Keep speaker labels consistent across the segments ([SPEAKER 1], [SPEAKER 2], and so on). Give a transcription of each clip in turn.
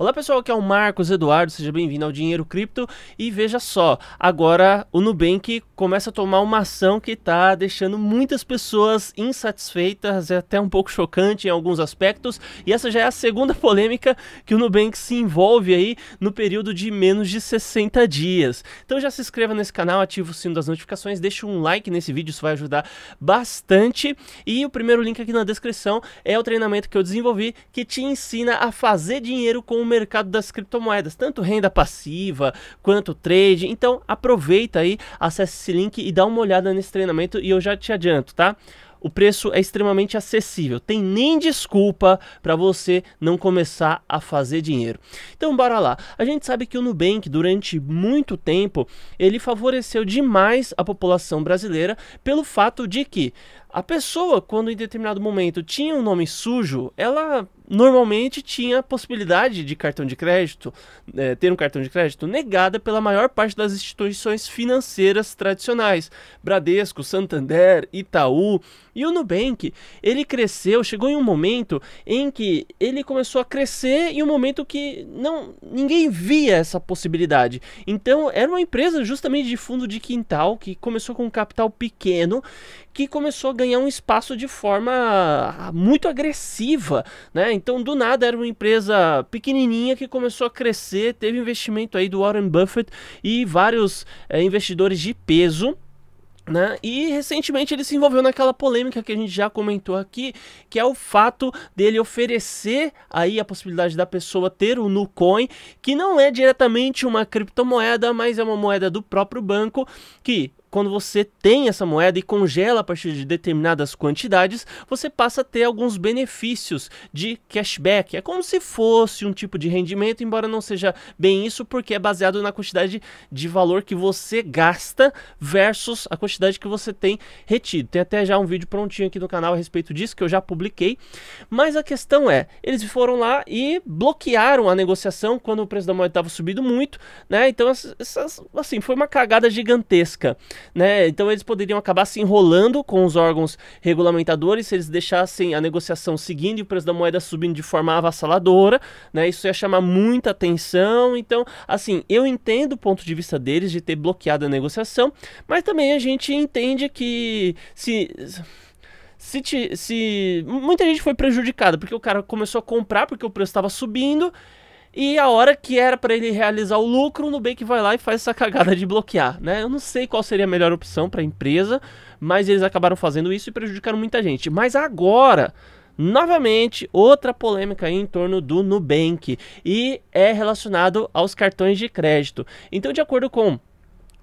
[SPEAKER 1] Olá pessoal, aqui é o Marcos Eduardo, seja bem-vindo ao Dinheiro Cripto. E veja só, agora o Nubank começa a tomar uma ação que está deixando muitas pessoas insatisfeitas, é até um pouco chocante em alguns aspectos. E essa já é a segunda polêmica que o Nubank se envolve aí no período de menos de 60 dias. Então já se inscreva nesse canal, ativa o sino das notificações, deixa um like nesse vídeo, isso vai ajudar bastante. E o primeiro link aqui na descrição é o treinamento que eu desenvolvi que te ensina a fazer dinheiro com mercado das criptomoedas, tanto renda passiva quanto trade. Então aproveita aí, acesse esse link e dá uma olhada nesse treinamento e eu já te adianto, tá? o preço é extremamente acessível. Tem nem desculpa para você não começar a fazer dinheiro. Então bora lá. A gente sabe que o Nubank durante muito tempo ele favoreceu demais a população brasileira pelo fato de que a pessoa, quando em determinado momento tinha um nome sujo, ela normalmente tinha a possibilidade de cartão de crédito, é, ter um cartão de crédito negada pela maior parte das instituições financeiras tradicionais, Bradesco, Santander, Itaú e o Nubank. Ele cresceu, chegou em um momento em que ele começou a crescer em um momento que não ninguém via essa possibilidade. Então era uma empresa justamente de fundo de quintal que começou com um capital pequeno, que começou a ganhar um espaço de forma muito agressiva, né? então do nada era uma empresa pequenininha que começou a crescer, teve investimento aí do Warren Buffett e vários é, investidores de peso. Né? E recentemente ele se envolveu naquela polêmica que a gente já comentou aqui, que é o fato dele oferecer aí a possibilidade da pessoa ter o Nucoin, que não é diretamente uma criptomoeda, mas é uma moeda do próprio banco, que quando você tem essa moeda e congela a partir de determinadas quantidades, você passa a ter alguns benefícios de cashback. É como se fosse um tipo de rendimento, embora não seja bem isso, porque é baseado na quantidade de valor que você gasta versus a quantidade que você tem retido. Tem até já um vídeo prontinho aqui no canal a respeito disso que eu já publiquei. Mas a questão é, eles foram lá e bloquearam a negociação quando o preço da moeda estava subindo muito, né? Então, essas, assim, foi uma cagada gigantesca né? Então eles poderiam acabar se enrolando com os órgãos regulamentadores se eles deixassem a negociação seguindo e o preço da moeda subindo de forma avassaladora, né? Isso ia chamar muita atenção. Então, assim, eu entendo o ponto de vista deles de ter bloqueado a negociação, mas também a gente entende que se se, te, se, muita gente foi prejudicada porque o cara começou a comprar porque o preço estava subindo e a hora que era para ele realizar o lucro, o Nubank vai lá e faz essa cagada de bloquear, né? Eu não sei qual seria a melhor opção para a empresa, mas eles acabaram fazendo isso e prejudicaram muita gente. Mas agora, novamente, outra polêmica aí em torno do Nubank e é relacionado aos cartões de crédito. Então, de acordo com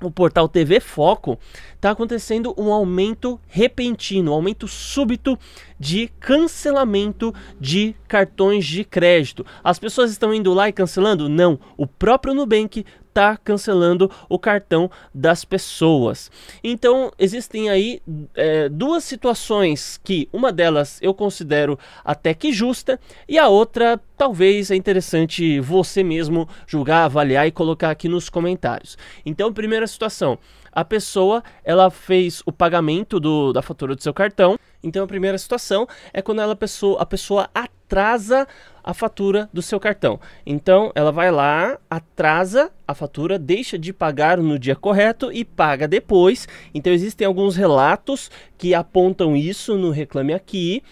[SPEAKER 1] o portal TV Foco, está acontecendo um aumento repentino, um aumento súbito de cancelamento de cartões de crédito. As pessoas estão indo lá e cancelando? Não. O próprio Nubank está cancelando o cartão das pessoas. Então existem aí é, duas situações que uma delas eu considero até que justa e a outra talvez é interessante você mesmo julgar, avaliar e colocar aqui nos comentários. Então primeira situação, a pessoa ela fez o pagamento do, da fatura do seu cartão. Então a primeira situação é quando ela, pessoa, a pessoa atrasa a fatura do seu cartão. Então ela vai lá, atrasa a fatura, deixa de pagar no dia correto e paga depois. Então existem alguns relatos que apontam isso no Reclame Aqui.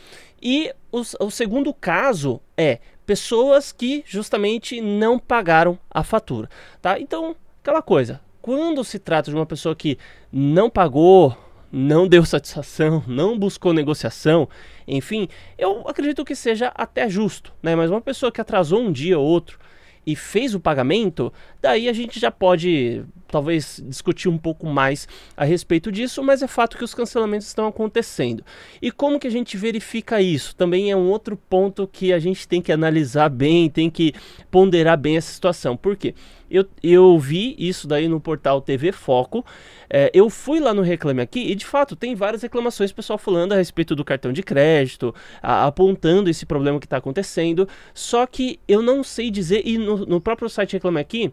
[SPEAKER 1] E os, o segundo caso é pessoas que justamente não pagaram a fatura, tá? Então, aquela coisa, quando se trata de uma pessoa que não pagou, não deu satisfação, não buscou negociação, enfim, eu acredito que seja até justo, né? Mas uma pessoa que atrasou um dia ou outro, e fez o pagamento, daí a gente já pode talvez discutir um pouco mais a respeito disso, mas é fato que os cancelamentos estão acontecendo. E como que a gente verifica isso? Também é um outro ponto que a gente tem que analisar bem, tem que ponderar bem essa situação. Por quê? Eu, eu vi isso daí no portal TV Foco. É, eu fui lá no Reclame Aqui e de fato tem várias reclamações, pessoal falando a respeito do cartão de crédito, a, apontando esse problema que está acontecendo. Só que eu não sei dizer, e no, no, no próprio site Reclame Aqui,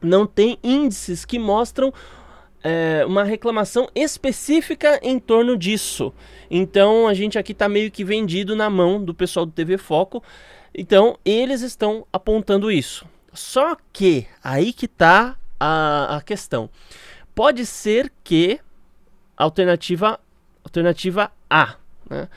[SPEAKER 1] não tem índices que mostram é, uma reclamação específica em torno disso. Então a gente aqui está meio que vendido na mão do pessoal do TV Foco. Então eles estão apontando isso. Só que aí que está a, a questão. Pode ser que alternativa alternativa A, né?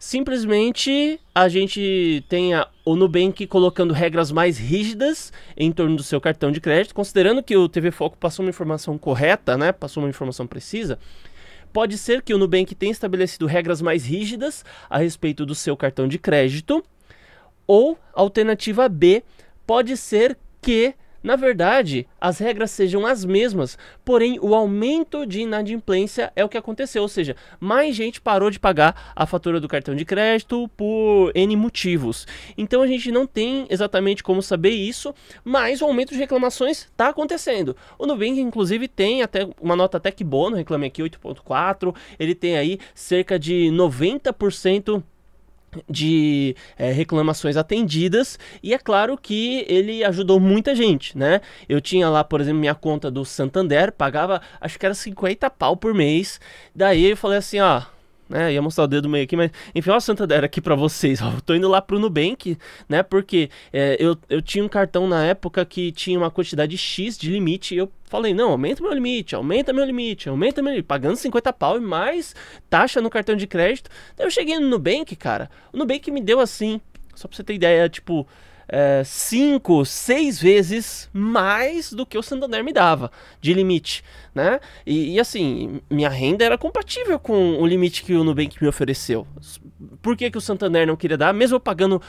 [SPEAKER 1] simplesmente a gente tenha o Nubank colocando regras mais rígidas em torno do seu cartão de crédito, considerando que o TV Foco passou uma informação correta, né? Passou uma informação precisa. Pode ser que o Nubank tenha estabelecido regras mais rígidas a respeito do seu cartão de crédito. Ou alternativa B, pode ser que na verdade, as regras sejam as mesmas, porém o aumento de inadimplência é o que aconteceu, ou seja, mais gente parou de pagar a fatura do cartão de crédito por N motivos. Então a gente não tem exatamente como saber isso, mas o aumento de reclamações está acontecendo. O Nubank, inclusive, tem até uma nota até que boa no Reclame Aqui 8.4, ele tem aí cerca de 90% de é, reclamações atendidas e é claro que ele ajudou muita gente, né? Eu tinha lá, por exemplo, minha conta do Santander, pagava acho que era 50 pau por mês. Daí eu falei assim, ó, né? Ia mostrar o dedo meio aqui, mas enfim, ó, Santander aqui para vocês. Ó, eu tô indo lá pro Nubank, né? Porque é, eu, eu tinha um cartão na época que tinha uma quantidade X de limite. eu falei, não, aumenta meu limite, aumenta meu limite, aumenta meu limite. Pagando 50 pau e mais taxa no cartão de crédito. Daí eu cheguei no Nubank, cara. O Nubank me deu assim, só pra você ter ideia, tipo, eh, cinco, seis vezes mais do que o Santander me dava de limite, né? E, e, assim, minha renda era compatível com o limite que o Nubank me ofereceu. Por que, que o Santander não queria dar, mesmo eu pagando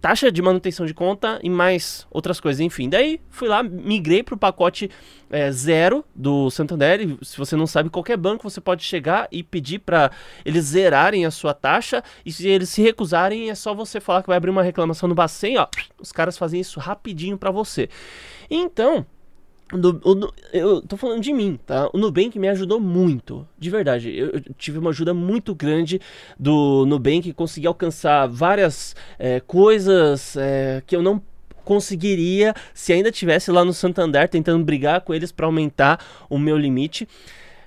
[SPEAKER 1] taxa de manutenção de conta e mais outras coisas, enfim. Daí fui lá, migrei para o pacote é, zero do Santander. E se você não sabe, qualquer banco você pode chegar e pedir para eles zerarem a sua taxa. E se eles se recusarem, é só você falar que vai abrir uma reclamação no Bacen, ó. Os caras fazem isso rapidinho para você. Então, o, eu tô falando de mim, tá? O Nubank me ajudou muito, de verdade. Eu, eu tive uma ajuda muito grande do Nubank, consegui alcançar várias é, coisas é, que eu não conseguiria se ainda tivesse lá no Santander tentando brigar com eles para aumentar o meu limite.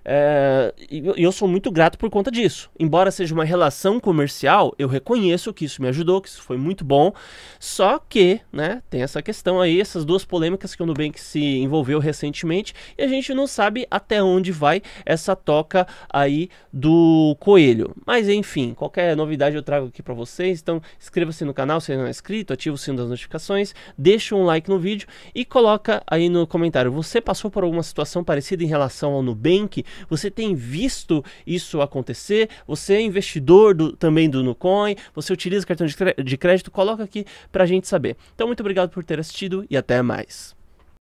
[SPEAKER 1] É, e eu sou muito grato por conta disso. Embora seja uma relação comercial, eu reconheço que isso me ajudou, que isso foi muito bom. Só que, né, tem essa questão aí, essas duas polêmicas que o Nubank se envolveu recentemente, e a gente não sabe até onde vai essa toca aí do coelho. Mas enfim, qualquer novidade eu trago aqui para vocês. Então, inscreva-se no canal se não é inscrito, ativa o sino das notificações, deixa um like no vídeo e coloca aí no comentário: você passou por alguma situação parecida em relação ao Nubank? Você tem visto isso acontecer? Você é investidor do, também do Nucoin? Você utiliza cartão de, de crédito? Coloca aqui para a gente saber. Então, muito obrigado por ter assistido e até mais.